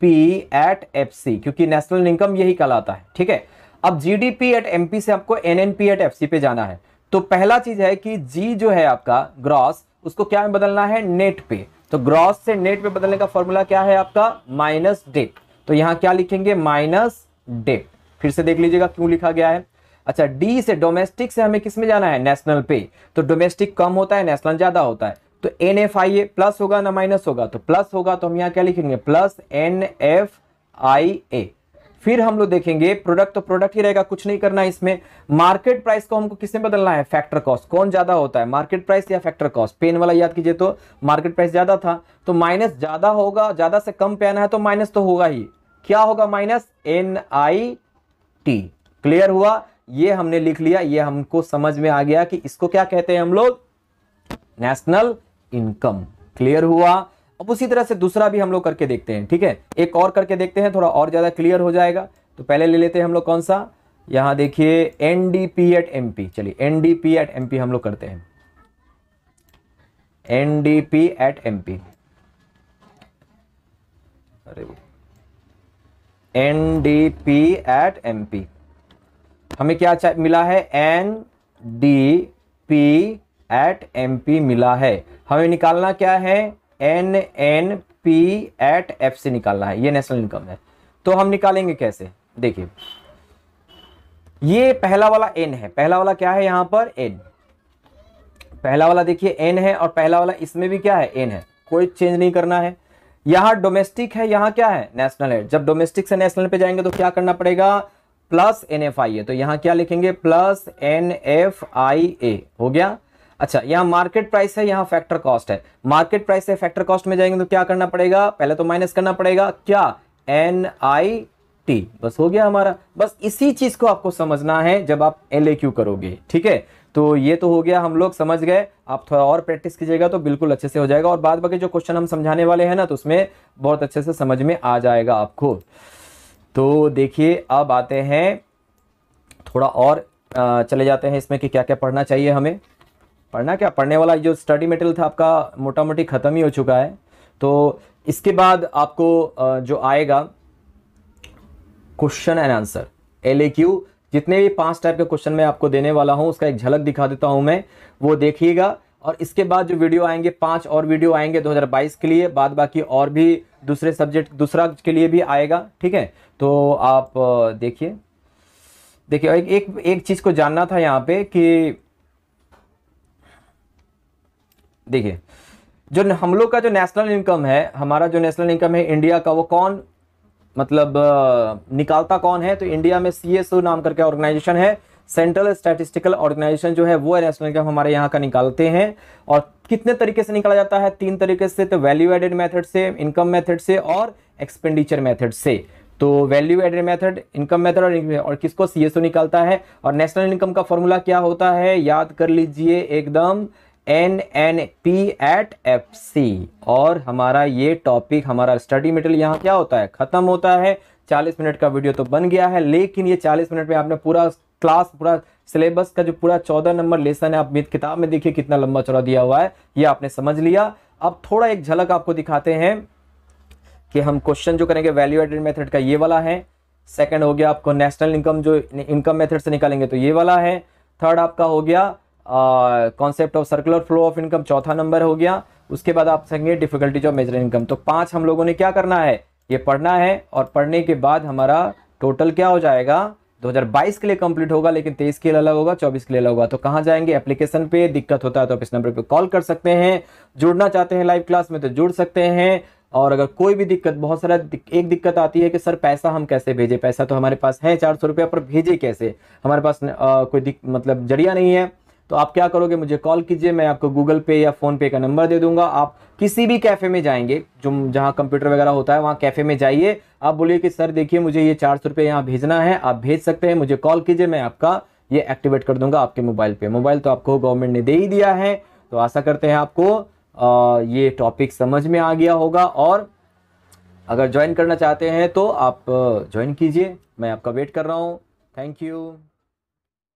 P at F C क्योंकि नेशनल इनकम यही कहलाता है ठीक है अब G D P at M P से आपको N N P at F C पे जाना है तो पहला चीज है कि जी जो है आपका ग्रॉस उसको क्या में बदलना है नेट पे तो ग्रॉस से नेट पे बदलने का फॉर्मूला क्या है आपका माइनस डेट तो यहां क्या लिखेंगे माइनस डेट फिर से देख लीजिएगा क्यों लिखा गया है अच्छा डी से डोमेस्टिक से हमें किस में जाना है नेशनल पे तो डोमेस्टिक कम होता है नेशनल ज़्यादा होता है तो N F I A plus होगा ना माइनस होगा तो प्लस होगा तो हम यहाँ क्या लिखेंगे plus N F I A फिर हम लोग देखेंगे प्रोडक्ट तो प्रोडक्ट ही रहेगा कुछ नहीं करना है इसमें मार्केट प्राइस को हमको किसमें बदलना है फैक्टर कॉस्ट कौन ज्यादा होता है मार्केट प्राइस या फैक्टर कॉस्ट पेन वाला याद कीजिए तो मार्केट प्राइस ज्यादा था तो माइनस ज्यादा होगा ज्यादा से कम पे आना है तो माइनस तो होगा ही क्या होगा minus N I T clear हुआ ये हमने लिख लिया ये हमको समझ में आ गया कि इसको क्या कहते हैं हम लोग नेशनल इनकम क्लियर हुआ अब उसी तरह से दूसरा भी हम लोग करके देखते हैं ठीक है एक और करके देखते हैं थोड़ा और ज़्यादा क्लियर हो जाएगा तो पहले ले लेते हैं हम लोग कौन सा यहां देखिए एनडीपी एट एम पी चलिए एनडीपी एट एम पी हम लोग करते हैं एनडीपी एट एम पी अरे एनडीपी एट एम पी हमें क्या मिला है N D P at M P मिला है हमें निकालना क्या है N N P at F से निकालना है ये नेशनल इनकम है तो हम निकालेंगे कैसे देखिए ये पहला वाला एन है पहला वाला क्या है यहां पर एन पहला वाला देखिए एन है और पहला वाला इसमें भी क्या है एन है कोई चेंज नहीं करना है यहां डोमेस्टिक है यहां क्या है नेशनल है जब डोमेस्टिक से नेशनल पे जाएंगे तो क्या करना पड़ेगा plus N F I A तो यहाँ क्या लिखेंगे plus N F I A हो गया अच्छा यहाँ मार्केट प्राइस है यहाँ फैक्टर कॉस्ट है मार्केट प्राइस से फैक्टर कॉस्ट में जाएंगे तो क्या करना पड़ेगा पहले तो माइनस करना पड़ेगा क्या एन आई टी बस हो गया हमारा बस इसी चीज को आपको समझना है जब आप एल ए क्यू करोगे ठीक है तो ये तो हो गया हम लोग समझ गए आप थोड़ा और प्रैक्टिस कीजिएगा तो बिल्कुल अच्छे से हो जाएगा और बाद बाकी जो क्वेश्चन हम समझाने वाले हैं ना तो उसमें बहुत अच्छे से समझ में आ जाएगा आपको तो देखिए अब आते हैं थोड़ा और चले जाते हैं इसमें कि क्या क्या पढ़ना चाहिए हमें पढ़ना क्या पढ़ने वाला जो स्टडी मटेरियल था आपका मोटा मोटी ख़त्म ही हो चुका है तो इसके बाद आपको जो आएगा क्वेश्चन एंड आंसर एल जितने भी पांच टाइप के क्वेश्चन मैं आपको देने वाला हूं उसका एक झलक दिखा देता हूं मैं वो देखिएगा और इसके बाद जो वीडियो आएंगे पांच और वीडियो आएंगे 2022 के लिए बाद बाकी और भी दूसरे सब्जेक्ट दूसरा के लिए भी आएगा ठीक है तो आप देखिए देखिए एक एक, एक चीज़ को जानना था यहाँ पे कि देखिए जो हम लोग का जो नेशनल इनकम है हमारा जो नेशनल इनकम है इंडिया का वो कौन मतलब निकालता कौन है तो इंडिया में सी नाम करके ऑर्गेनाइजेशन है सेंट्रल स्टैटिस्टिकल ऑर्गेनाइजेशन जो है वो नेशनल इनकम हमारे यहाँ का निकालते हैं और कितने तरीके से निकाला जाता है तीन तरीके से तो वैल्यू एडेड मेथड से इनकम मेथड से और एक्सपेंडिचर मेथड से तो value added method income method और, सी किसको ओ निकालता है और नेशनल इनकम का फॉर्मूला क्या होता है याद कर लीजिए एकदम N N P at F C और हमारा ये टॉपिक हमारा स्टडी मटेरियल यहाँ क्या होता है खत्म होता है 40 मिनट का वीडियो तो बन गया है लेकिन ये 40 मिनट में आपने पूरा क्लास पूरा सिलेबस का जो पूरा चौदह नंबर लेसन है आप किताब में देखिए कितना लंबा चौड़ा दिया हुआ है ये आपने समझ लिया अब थोड़ा एक झलक आपको दिखाते हैं कि हम क्वेश्चन जो करेंगे वैल्यू एडेड मेथड का ये वाला है सेकंड हो गया आपको नेशनल इनकम जो इनकम मेथड से निकालेंगे तो ये वाला है थर्ड आपका हो गया concept of circular flow of income चौथा नंबर हो गया उसके बाद आप सकेंगे डिफिकल्टीज ऑफ मेजर इनकम तो पांच हम लोगों ने क्या करना है ये पढ़ना है और पढ़ने के बाद हमारा टोटल क्या हो जाएगा 2022 के लिए कंप्लीट होगा लेकिन 23 के लिए अलग होगा 24 के लिए अलग होगा तो कहाँ जाएंगे एप्लीकेशन पे दिक्कत होता है तो आप इस नंबर पे कॉल कर सकते हैं जुड़ना चाहते हैं लाइव क्लास में तो जुड़ सकते हैं और अगर कोई भी दिक्कत बहुत सारा दिक, एक दिक्कत आती है कि सर पैसा हम कैसे भेजें पैसा तो हमारे पास है चार सौ पर भेजे कैसे हमारे पास न, आ, कोई दिक, मतलब जरिया नहीं है तो आप क्या करोगे मुझे कॉल कीजिए मैं आपको गूगल पे या फ़ोनपे का नंबर दे दूंगा आप किसी भी कैफ़े में जाएंगे जो जहाँ कंप्यूटर वगैरह होता है वहाँ कैफ़े में जाइए आप बोलिए कि सर देखिए मुझे ये चार सौ रुपये यहाँ भेजना है आप भेज सकते हैं मुझे कॉल कीजिए मैं आपका ये एक्टिवेट कर दूंगा आपके मोबाइल पर मोबाइल तो आपको गवर्नमेंट ने दे ही दिया है तो आशा करते हैं आपको आ, ये टॉपिक समझ में आ गया होगा और अगर ज्वाइन करना चाहते हैं तो आप ज्वाइन कीजिए मैं आपका वेट कर रहा हूँ थैंक यू